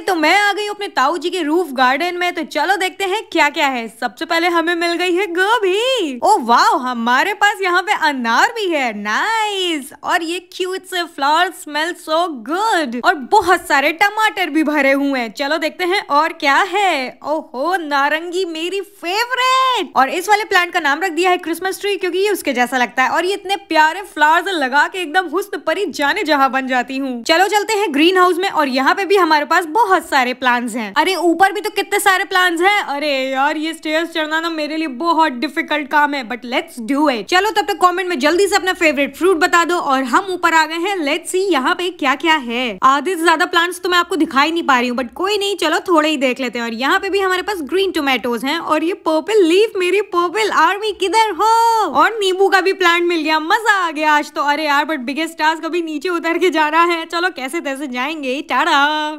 हैं तो मैं आ गई हूँ अपने ताऊ जी के रूफ गार्डन में तो चलो देखते हैं क्या क्या है सबसे पहले हमें मिल गई है गोभी ओ वाह हमारे पास यहाँ पे अनार भी है नाइस और ये क्यूट से फ्लावर स्मेल सो गुड और बहुत सारे टमाटर भी भरे हुए हैं चलो देखते हैं और क्या है ओहो नारंगी मेरी फेवरेट और इस वाले प्लांट का नाम रख दिया है क्रिसमस ट्री क्योंकि ये उसके जैसा लगता है और ये इतने प्यारे फ्लावर्स लगा के एकदम हुस्त परी जाने जहाँ बन जाती हूँ चलो चलते हैं ग्रीन हाउस में और यहाँ पे भी हमारे पास बहुत बहुत सारे प्लान हैं अरे ऊपर भी तो कितने सारे प्लान हैं अरे यार ये स्टेयर चढ़ना ना मेरे लिए बहुत डिफिकल्ट काम है बट लेट्स डू इट चलो तब तक कॉमेंट में जल्दी से अपना फेवरेट फ्रूट बता दो और हम ऊपर आ गए हैं लेट्स सी यहाँ पे क्या क्या है आधे से ज्यादा प्लांट्स तो मैं आपको दिखाई नहीं पा रही हूँ बट कोई नहीं चलो थोड़े ही देख लेते हैं और यहाँ पे भी हमारे पास ग्रीन टोमेटोज हैं और ये पर्पल लीफ मेरी पर्पल आर्मी किधर हो और नींबू का भी प्लांट मिल गया मजा आ गया आज तो अरे यार बट बिगेस्ट टास्क अभी नीचे उतर के जाना है चलो कैसे तैसे जाएंगे टाड़ा